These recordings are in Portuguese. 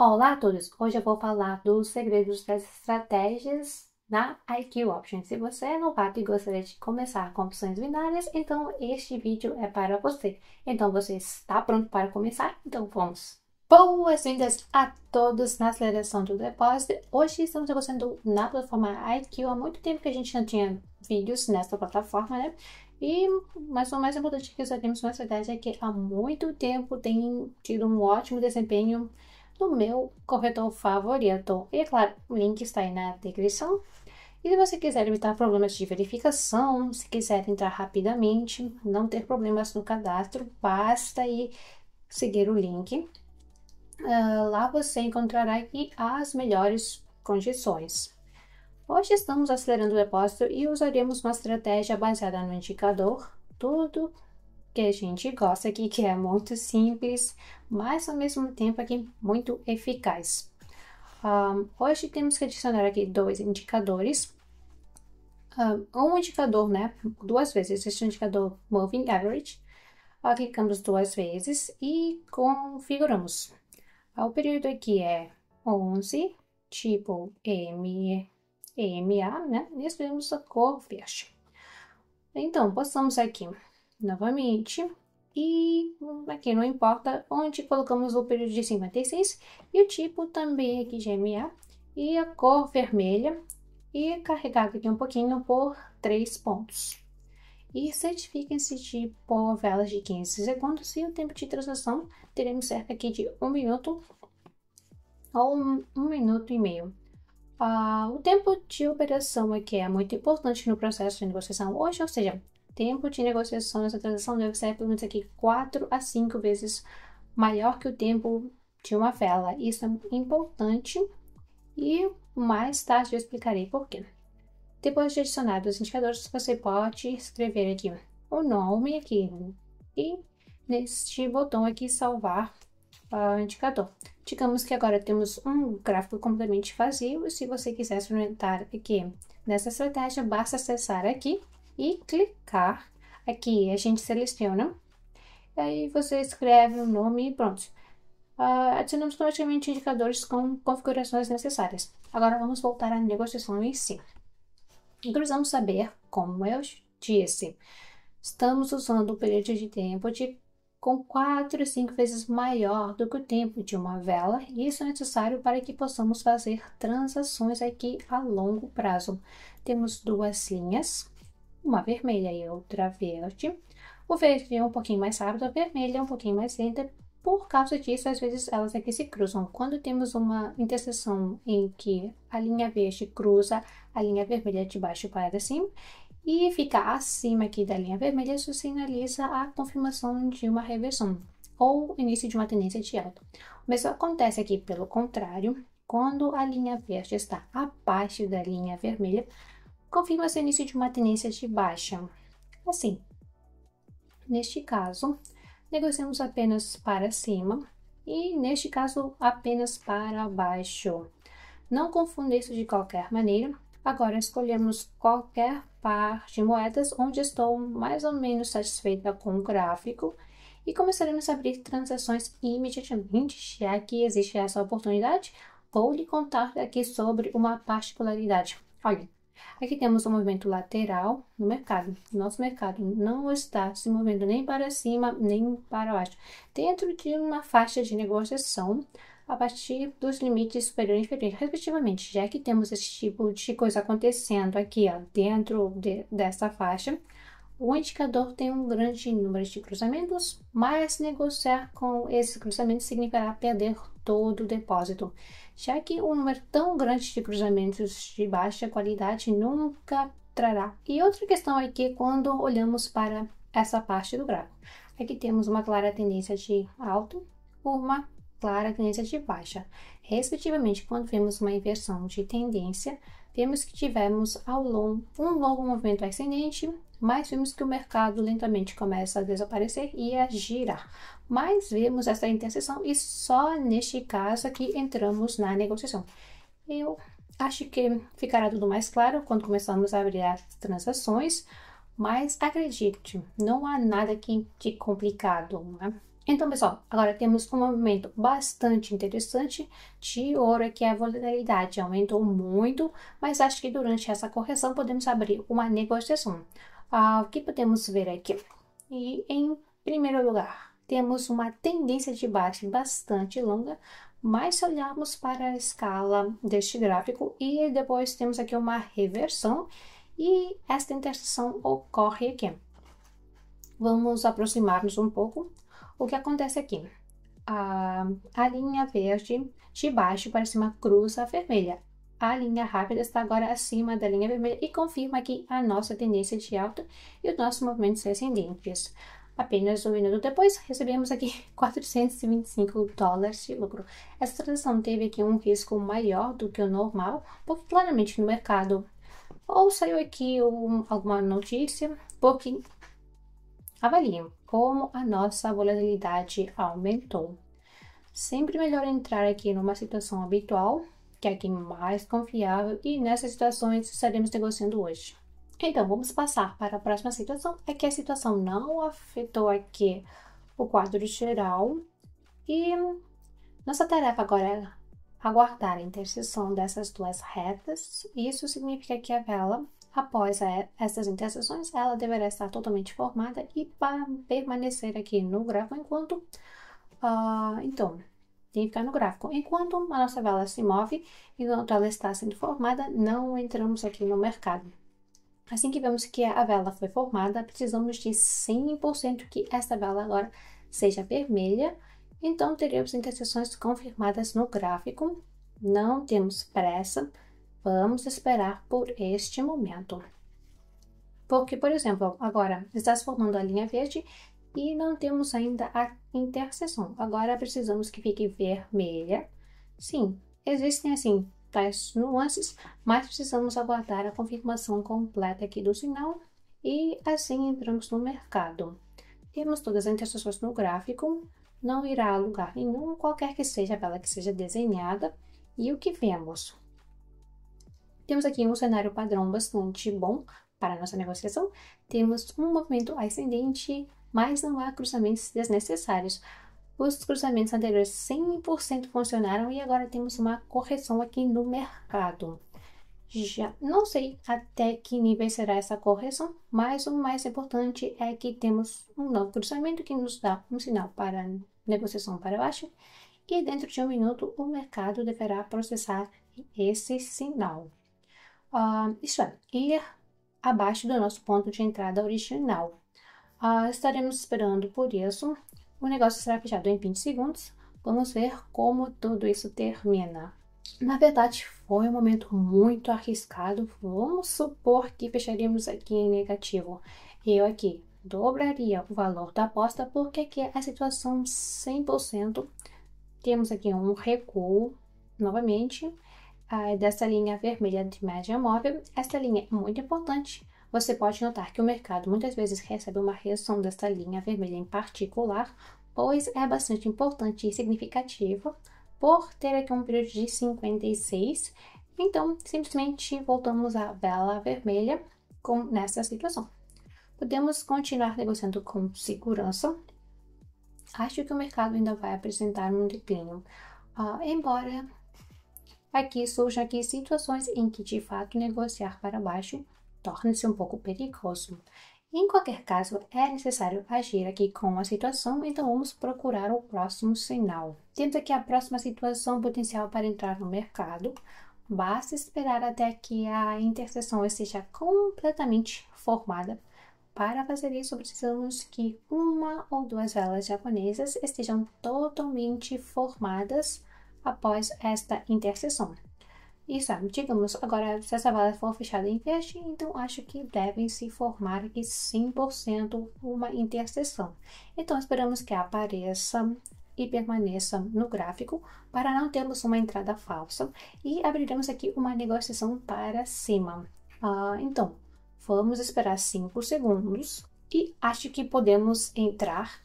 Olá a todos! Hoje eu vou falar dos segredos das estratégias na IQ Option. Se você é novato e gostaria de começar com opções binárias, então este vídeo é para você. Então você está pronto para começar? Então vamos! Boas-vindas a todos na aceleração do depósito. Hoje estamos negociando na plataforma IQ. Há muito tempo que a gente não tinha vídeos nessa plataforma, né? E, mas o mais importante que os temos, na cidade é que há muito tempo tem tido um ótimo desempenho no meu corretor favorito. E é claro, o link está aí na descrição. E se você quiser evitar problemas de verificação, se quiser entrar rapidamente, não ter problemas no cadastro, basta ir seguir o link. Uh, lá você encontrará as melhores condições. Hoje estamos acelerando o depósito e usaremos uma estratégia baseada no indicador, tudo que a gente gosta aqui, que é muito simples, mas ao mesmo tempo aqui muito eficaz. Um, ah, hoje temos que adicionar aqui dois indicadores. Ah, um, indicador, né, duas vezes, esse é o indicador Moving Average. Ó, clicamos duas vezes e configuramos. Ah, o período aqui é 11, tipo M, MA, né? E escolhemos a cor verde. Então, passamos aqui novamente. E aqui não importa onde colocamos o período de 56 e o tipo também aqui GMA é e a cor vermelha e carregar aqui um pouquinho por 3 pontos. E certifiquem-se de tipo pôr velas de 15 segundos e o tempo de transação teremos cerca aqui de 1 minuto ou 1 minuto e meio. Ah, o tempo de operação aqui é muito importante no processo de negociação hoje, ou seja, tempo de negociação nessa transação deve ser pelo menos aqui 4 a 5 vezes maior que o tempo de uma vela. Isso é importante e mais tarde eu explicarei porquê. Depois de adicionado os indicadores, você pode escrever aqui o nome aqui e neste botão aqui salvar ah, o indicador. Digamos que agora temos um gráfico completamente vazio e se você quiser experimentar aqui nessa estratégia, basta acessar aqui e clicar. Aqui a gente seleciona, aí você escreve o nome e pronto. Uh, adicionamos automaticamente indicadores com configurações necessárias. Agora vamos voltar à negociação em si. Precisamos saber, como eu disse, estamos usando um período de tempo de com 4 a 5 vezes maior do que o tempo de uma vela, e isso é necessário para que possamos fazer transações aqui a longo prazo. Temos duas linhas uma vermelha e outra verde. O verde é um pouquinho mais rápido, a vermelha é um pouquinho mais lenta. Por causa disso, às vezes elas aqui se cruzam. Quando temos uma interseção em que a linha verde cruza a linha vermelha de baixo para cima e fica acima aqui da linha vermelha, isso sinaliza a confirmação de uma reversão ou início de uma tendência de alta. O mesmo acontece aqui pelo contrário, quando a linha verde está abaixo da linha vermelha, confirma-se início de uma tendência de baixa. Assim, neste caso, negociamos apenas para cima e, neste caso, apenas para baixo. Não confunda isso de qualquer maneira. Agora escolhemos qualquer par de moedas onde estou mais ou menos satisfeita com o gráfico e começaremos a abrir transações imediatamente, já que existe essa oportunidade. Vou lhe contar aqui sobre uma particularidade. Olha, Aqui temos um movimento lateral no mercado. Nosso mercado não está se movendo nem para cima, nem para baixo. Dentro de uma faixa de negociação, a partir dos limites superior e inferior, respectivamente, já que temos esse tipo de coisa acontecendo aqui, ó, dentro de, dessa faixa, o indicador tem um grande número de cruzamentos, mas negociar com esses cruzamentos significará perder todo o depósito já que um número tão grande de cruzamentos de baixa qualidade nunca trará. E outra questão é que quando olhamos para essa parte do gráfico, aqui é temos uma clara tendência de alto, uma clara tendência de baixa. Respectivamente, quando vemos uma inversão de tendência, vemos que tivemos ao longo um longo movimento ascendente mas vimos que o mercado lentamente começa a desaparecer e a girar. Mas vimos essa interseção e só neste caso aqui é entramos na negociação. Eu acho que ficará tudo mais claro quando começarmos a abrir as transações, mas acredite, não há nada aqui de complicado, né? Então, pessoal, agora temos um movimento bastante interessante de ouro, é que a volatilidade aumentou muito, mas acho que durante essa correção podemos abrir uma negociação. Ah, o que podemos ver aqui? E em primeiro lugar, temos uma tendência de baixa bastante longa, mas se olharmos para a escala deste gráfico e depois temos aqui uma reversão e esta interseção ocorre aqui. Vamos aproximar-nos um pouco. O que acontece aqui? A, ah, a linha verde de baixo parece uma cruz vermelha a linha rápida está agora acima da linha vermelha e confirma aqui a nossa tendência de alta e os nossos movimentos ascendentes. Apenas um minuto depois, recebemos aqui 425 dólares de lucro. Essa transação teve aqui um risco maior do que o normal, porque claramente no mercado ou saiu aqui um, alguma notícia, porque avaliem como a nossa volatilidade aumentou. Sempre melhor entrar aqui numa situação habitual que é quem mais confiável, e nessas situações estaremos negociando hoje. Então, vamos passar para a próxima situação, é que a situação não afetou aqui o quadro geral, e nossa tarefa agora é aguardar a interseção dessas duas retas, isso significa que a vela, após é, essas interseções, ela deverá estar totalmente formada e permanecer aqui no grafo enquanto... Uh, então, tem que ficar no gráfico. Enquanto a nossa vela se move, enquanto ela está sendo formada, não entramos aqui no mercado. Assim que vemos que a vela foi formada, precisamos de 100% que esta vela agora seja vermelha. Então, teremos interseções confirmadas no gráfico. Não temos pressa, vamos esperar por este momento. Porque, por exemplo, agora está se formando a linha verde e não temos ainda a interseção. Agora precisamos que fique vermelha. Sim, existem assim tais nuances, mas precisamos aguardar a confirmação completa aqui do sinal e assim entramos no mercado. Temos todas as interseções no gráfico, não irá a lugar nenhum, qualquer que seja a vela que seja desenhada. E o que vemos? Temos aqui um cenário padrão bastante bom para nossa negociação. Temos um movimento ascendente mas não há cruzamentos desnecessários. Os cruzamentos anteriores 100% funcionaram e agora temos uma correção aqui no mercado. Já não sei até que nível será essa correção, mas o mais importante é que temos um novo cruzamento que nos dá um sinal para negociação para baixo e dentro de um minuto o mercado deverá processar esse sinal. Uh, isso é, ir abaixo do nosso ponto de entrada original. Ah, estaremos esperando por isso. O negócio será fechado em 20 segundos. Vamos ver como tudo isso termina. Na verdade, foi um momento muito arriscado. Vamos supor que fecharíamos aqui em negativo. Eu aqui dobraria o valor da aposta, porque aqui é a situação 100%. Temos aqui um recuo, novamente, ah, dessa linha vermelha de média móvel. Essa linha é muito importante, você pode notar que o mercado muitas vezes recebe uma reação desta linha vermelha em particular, pois é bastante importante e significativa por ter aqui um período de 56. Então, simplesmente voltamos à vela vermelha com, nessa situação. Podemos continuar negociando com segurança. Acho que o mercado ainda vai apresentar um declínio, uh, embora aqui surjam aqui situações em que de fato negociar para baixo torna-se um pouco perigoso. Em qualquer caso, é necessário agir aqui com a situação, então vamos procurar o próximo sinal. Temos aqui a próxima situação potencial para entrar no mercado. Basta esperar até que a interseção esteja completamente formada. Para fazer isso, precisamos que uma ou duas velas japonesas estejam totalmente formadas após esta interseção. Isso, digamos, agora se essa vaga for fechada em teste, então acho que devem se formar aqui 100% uma interseção. Então esperamos que apareça e permaneça no gráfico para não termos uma entrada falsa e abriremos aqui uma negociação para cima. Ah, então, vamos esperar 5 segundos e acho que podemos entrar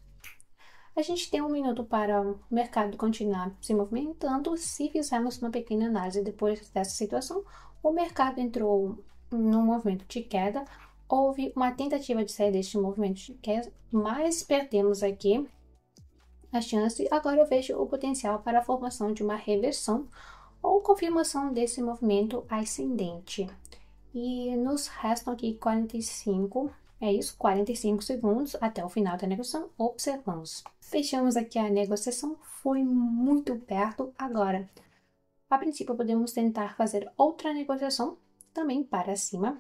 a gente tem um minuto para o mercado continuar se movimentando. Se fizermos uma pequena análise depois dessa situação, o mercado entrou num movimento de queda. Houve uma tentativa de sair deste movimento de queda, mas perdemos aqui a chance. Agora eu vejo o potencial para a formação de uma reversão ou confirmação desse movimento ascendente. E nos restam aqui 45 é isso, 45 segundos até o final da negociação, observamos. Fechamos aqui a negociação, foi muito perto agora. A princípio, podemos tentar fazer outra negociação, também para cima.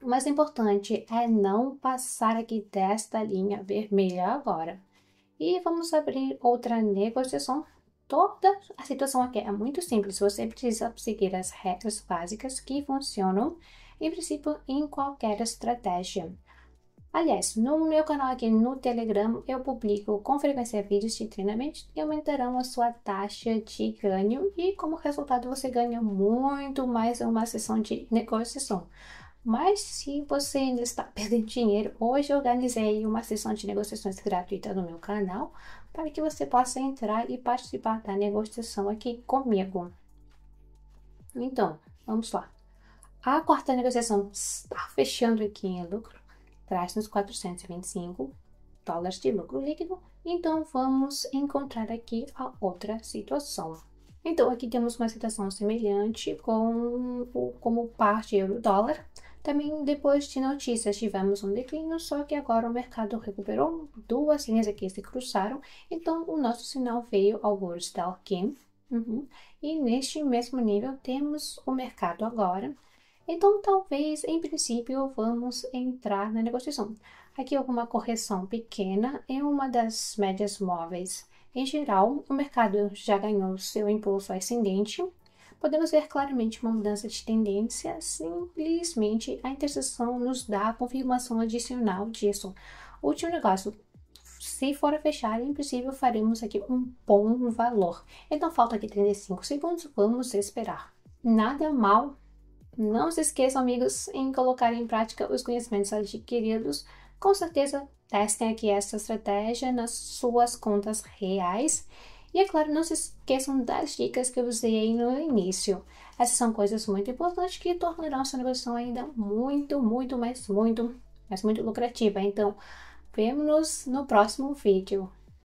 O mais importante é não passar aqui desta linha vermelha agora. E vamos abrir outra negociação toda a situação aqui é muito simples. Você precisa seguir as regras básicas que funcionam, em princípio, em qualquer estratégia. Aliás, no meu canal aqui no Telegram, eu publico com frequência vídeos de treinamento que aumentarão a sua taxa de ganho e, como resultado, você ganha muito mais uma sessão de negociação. Mas se você ainda está perdendo dinheiro, hoje organizei uma sessão de negociações gratuita no meu canal para que você possa entrar e participar da negociação aqui comigo. Então, vamos lá. A quarta negociação está fechando aqui em lucro traz nos 425 dólares de lucro líquido. Então, vamos encontrar aqui a outra situação. Então, aqui temos uma situação semelhante com o, como par de euro-dólar. Também, depois de notícias, tivemos um declínio, só que agora o mercado recuperou duas linhas aqui se cruzaram. Então, o nosso sinal veio ao Wall Street Kim. Uhum. E neste mesmo nível, temos o mercado agora então, talvez, em princípio, vamos entrar na negociação. Aqui alguma correção pequena em uma das médias móveis. Em geral, o mercado já ganhou seu impulso ascendente. Podemos ver claramente uma mudança de tendência, simplesmente a interseção nos dá a confirmação adicional disso. Último negócio, se for a fechar, em princípio faremos aqui um bom valor. Então falta aqui 35 segundos, vamos esperar. Nada mal não se esqueçam, amigos, em colocar em prática os conhecimentos adquiridos. Com certeza, testem aqui essa estratégia nas suas contas reais. E é claro, não se esqueçam das dicas que eu usei no início. Essas são coisas muito importantes que tornarão sua negociação ainda muito, muito, mais muito, mas muito lucrativa. Então, vemo-nos no próximo vídeo.